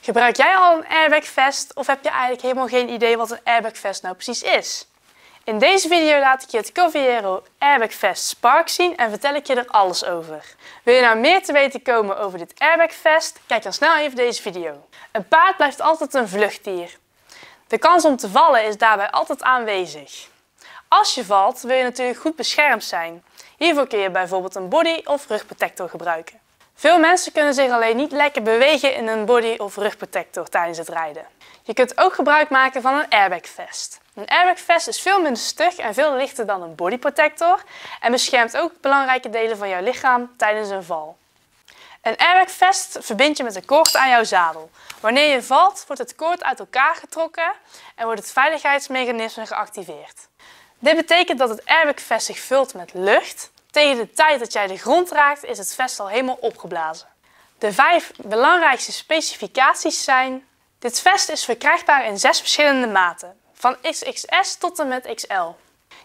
Gebruik jij al een vest of heb je eigenlijk helemaal geen idee wat een vest nou precies is? In deze video laat ik je het Coviero Airbag Vest Spark zien en vertel ik je er alles over. Wil je nou meer te weten komen over dit Airbag Vest? Kijk dan snel even deze video. Een paard blijft altijd een vluchtdier. De kans om te vallen is daarbij altijd aanwezig. Als je valt wil je natuurlijk goed beschermd zijn. Hiervoor kun je bijvoorbeeld een body- of rugprotector gebruiken. Veel mensen kunnen zich alleen niet lekker bewegen in een body- of rugprotector tijdens het rijden. Je kunt ook gebruik maken van een airbag vest. Een airbag vest is veel minder stug en veel lichter dan een bodyprotector en beschermt ook belangrijke delen van jouw lichaam tijdens een val. Een airbag vest verbind je met een koord aan jouw zadel. Wanneer je valt, wordt het koord uit elkaar getrokken en wordt het veiligheidsmechanisme geactiveerd. Dit betekent dat het airbag vest zich vult met lucht tegen de tijd dat jij de grond raakt, is het vest al helemaal opgeblazen. De vijf belangrijkste specificaties zijn... Dit vest is verkrijgbaar in zes verschillende maten, van XXS tot en met XL.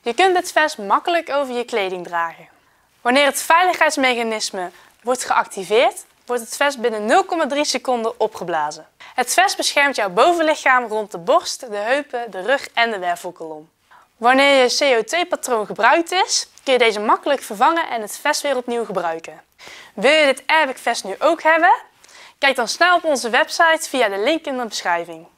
Je kunt dit vest makkelijk over je kleding dragen. Wanneer het veiligheidsmechanisme wordt geactiveerd, wordt het vest binnen 0,3 seconden opgeblazen. Het vest beschermt jouw bovenlichaam rond de borst, de heupen, de rug en de wervelkolom. Wanneer je CO2-patroon gebruikt is, kun je deze makkelijk vervangen en het vest weer opnieuw gebruiken. Wil je dit airbag vest nu ook hebben? Kijk dan snel op onze website via de link in de beschrijving.